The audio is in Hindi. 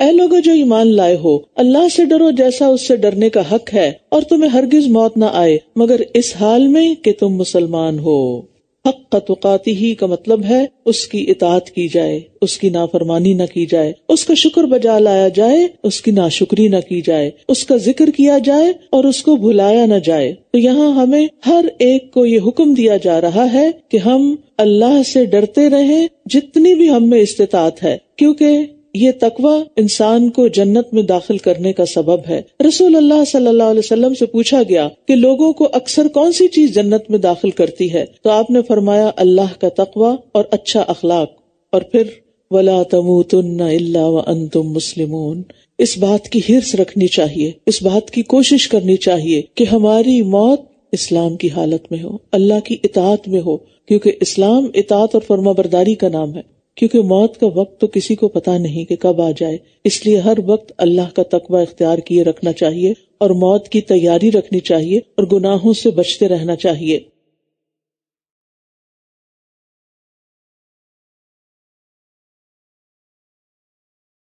ए लोगो जो ईमान लाए हो अल्लाह से डरो जैसा उससे डरने का हक है और तुम्हें हरगिज मौत न आए मगर इस हाल में कि तुम मुसलमान हो हक का तुकाती ही का मतलब है उसकी इतात की जाए उसकी नाफरमानी न की जाए उसका शुक्र बजा लाया जाए उसकी नाशुक्री न की जाए उसका जिक्र किया जाए और उसको भुलाया न जाए तो यहाँ हमें हर एक को ये हुक्म दिया जा रहा है कि हम अल्लाह से डरते रहे जितनी भी हम में इस्तात है क्योंकि ये तकवा इंसान को जन्नत में दाखिल करने का सबब है रसूल अल्लाह सल्लल्लाहु अलैहि वसल्लम से पूछा गया कि लोगों को अक्सर कौन सी चीज जन्नत में दाखिल करती है तो आपने फरमाया अल्लाह का तकवा और अच्छा अखलाक और फिर वला तमुतुन्ना इल्ला व अंतुम मुस्लिमून इस बात की हिर्स रखनी चाहिए इस बात की कोशिश करनी चाहिए कि हमारी मौत इस्लाम की हालत में हो अल्लाह की इतात में हो क्योंकि इस्लाम इतात और फर्माबरदारी का नाम है क्योंकि मौत का वक्त तो किसी को पता नहीं कि कब आ जाए इसलिए हर वक्त अल्लाह का तकवा इख्तियार किए रखना चाहिए और मौत की तैयारी रखनी चाहिए और गुनाहों से बचते रहना चाहिए